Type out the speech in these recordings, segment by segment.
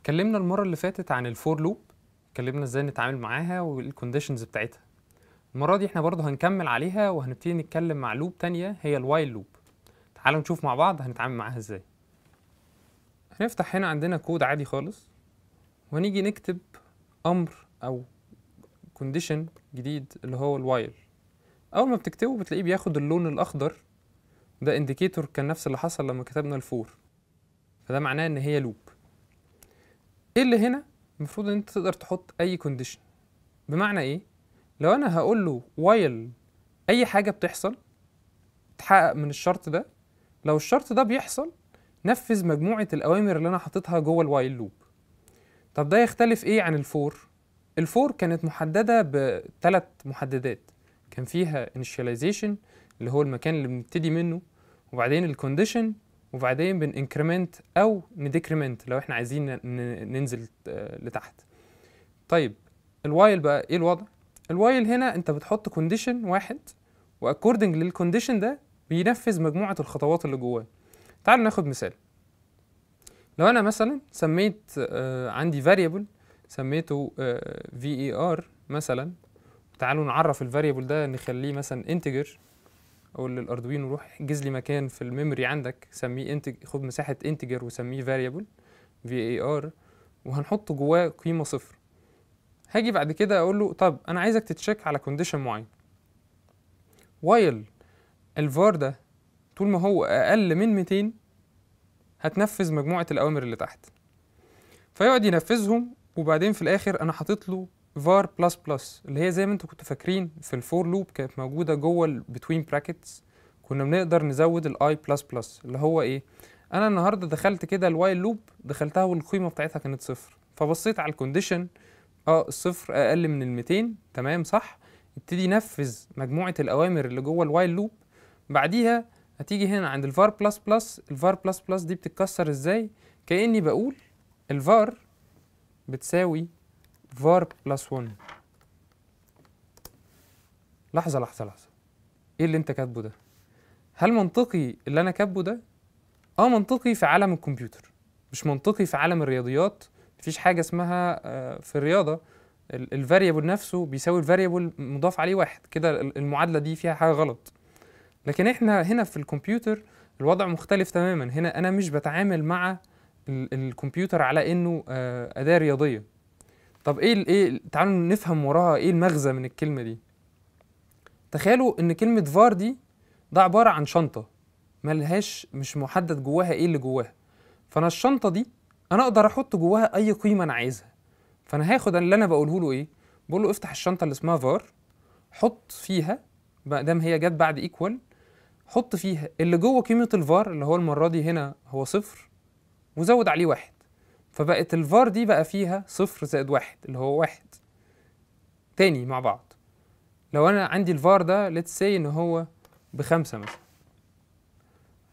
اتكلمنا المره اللي فاتت عن الفور لوب اتكلمنا ازاي نتعامل معاها والكونديشنز بتاعتها المره دي احنا برضه هنكمل عليها وهنبتدي نتكلم مع لوب تانية هي الوايل لوب تعالوا نشوف مع بعض هنتعامل معاها ازاي هنفتح هنا عندنا كود عادي خالص وهنيجي نكتب امر او كونديشن جديد اللي هو الوايل اول ما بتكتبه بتلاقيه بياخد اللون الاخضر ده انديكيتور كان نفس اللي حصل لما كتبنا الفور فده معناه ان هي لوب ايه اللي هنا المفروض ان انت تقدر تحط اي كونديشن بمعنى ايه لو انا هقول له وايل اي حاجه بتحصل تحقق من الشرط ده لو الشرط ده بيحصل نفذ مجموعه الاوامر اللي انا حاططها جوه الوايل لوب طب ده يختلف ايه عن الفور الفور كانت محدده بثلاث محددات كان فيها initialization اللي هو المكان اللي بنبتدي منه وبعدين الكونديشن وبعدين بن او نديكريمنت لو احنا عايزين ننزل آه، لتحت طيب الوايل بقى ايه الوضع الوايل هنا انت بتحط كونديشن واحد واكوردنج للكونديشن ده بينفذ مجموعه الخطوات اللي جواه تعالوا ناخد مثال لو انا مثلا سميت آه، عندي فاريبل سميته في اي ار مثلا تعالوا نعرف الفاريبل ده نخليه مثلا انتجر اقول للاردوينو روح احجز لي مكان في الميموري عندك سميه انتج خد مساحه انتجر وسميه فاريبل في اي ار وهنحط جواه قيمه صفر هاجي بعد كده اقول له طب انا عايزك تتشيك على كونديشن معين وايل الفار ده طول ما هو اقل من 200 هتنفذ مجموعه الاوامر اللي تحت فيقعد ينفذهم وبعدين في الاخر انا حاطط له var بلس بلس اللي هي زي ما انتوا كنتوا فاكرين في الفور لوب كانت موجوده جوه البتوين براكتس كنا بنقدر نزود الاي بلس بلس اللي هو ايه انا النهارده دخلت كده الوايل لوب دخلتها والقيمه بتاعتها كانت صفر فبصيت على الكونديشن اه الصفر اقل من ال 200 تمام صح ابتدي نفذ مجموعه الاوامر اللي جوه الوايل لوب بعديها هتيجي هنا عند الفار بلس بلس الفار بلس بلس دي بتتكسر ازاي كاني بقول الفار بتساوي var بلس 1 لحظه لحظه لحظه ايه اللي انت كاتبه ده هل منطقي اللي انا كاتبه ده اه منطقي في عالم الكمبيوتر مش منطقي في عالم الرياضيات مفيش حاجه اسمها آه، في الرياضه الفاريبل نفسه بيساوي الفاريبل مضاف عليه واحد كده المعادله دي فيها حاجه غلط لكن احنا هنا في الكمبيوتر الوضع مختلف تماما هنا انا مش بتعامل مع الكمبيوتر على انه آه، اداه رياضيه طب ايه ايه تعالوا نفهم وراها ايه المغزى من الكلمه دي تخيلوا ان كلمه فار دي ده عباره عن شنطه ملهاش مش محدد جواها ايه اللي جواها فانا الشنطه دي انا اقدر احط جواها اي قيمه انا عايزها فانا هاخد اللي انا بقوله له ايه بقول له افتح الشنطه اللي اسمها فار حط فيها ما دام هي جت بعد ايكوال حط فيها اللي جوه قيمه الفار اللي هو المره دي هنا هو صفر وزود عليه واحد فبقت الفار دي بقى فيها صفر زائد واحد اللي هو واحد تاني مع بعض لو انا عندي الفار ده let's say ان هو بخمسة مثلا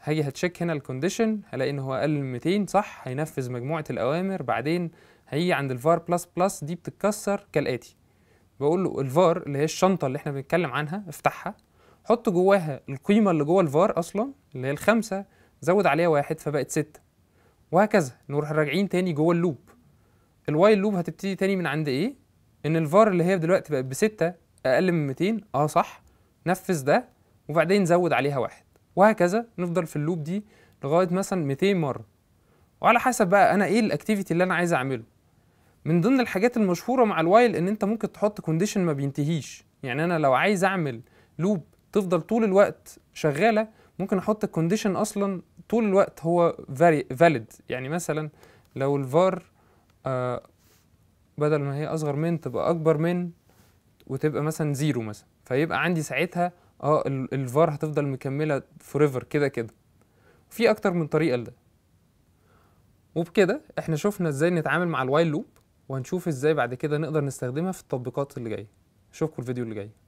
هاجي هتشيك هنا الكونديشن هلاقي ان هو اقل من 200 صح هينفذ مجموعة الاوامر بعدين هيجي عند الفار بلس بلس دي بتتكسر كالاتي بقول له الفار اللي هي الشنطة اللي احنا بنتكلم عنها افتحها حط جواها القيمة اللي جوه الفار اصلا اللي هي الخمسة زود عليها واحد فبقت ستة وهكذا نروح راجعين تاني جوه اللوب الوايل لوب هتبتدي تاني من عند ايه ان الفار اللي هي دلوقتي بقت بستة اقل من 200 اه صح نفذ ده وبعدين زود عليها واحد وهكذا نفضل في اللوب دي لغايه مثلا 200 مره وعلى حسب بقى انا ايه الاكتيفيتي اللي انا عايز اعمله من ضمن الحاجات المشهوره مع الوايل ان انت ممكن تحط كونديشن ما بينتهيش يعني انا لو عايز اعمل لوب تفضل طول الوقت شغاله ممكن احط الكونديشن اصلا طول الوقت هو فاليد يعني مثلا لو الفار آه، بدل ما هي اصغر من تبقى اكبر من وتبقى مثلا زيرو مثلا فيبقى عندي ساعتها اه الفار هتفضل مكمله فوريفر كده كده في اكتر من طريقه لده وبكده احنا شفنا ازاي نتعامل مع الوايل لوب وهنشوف ازاي بعد كده نقدر نستخدمها في التطبيقات اللي جايه اشوفكم الفيديو اللي جاي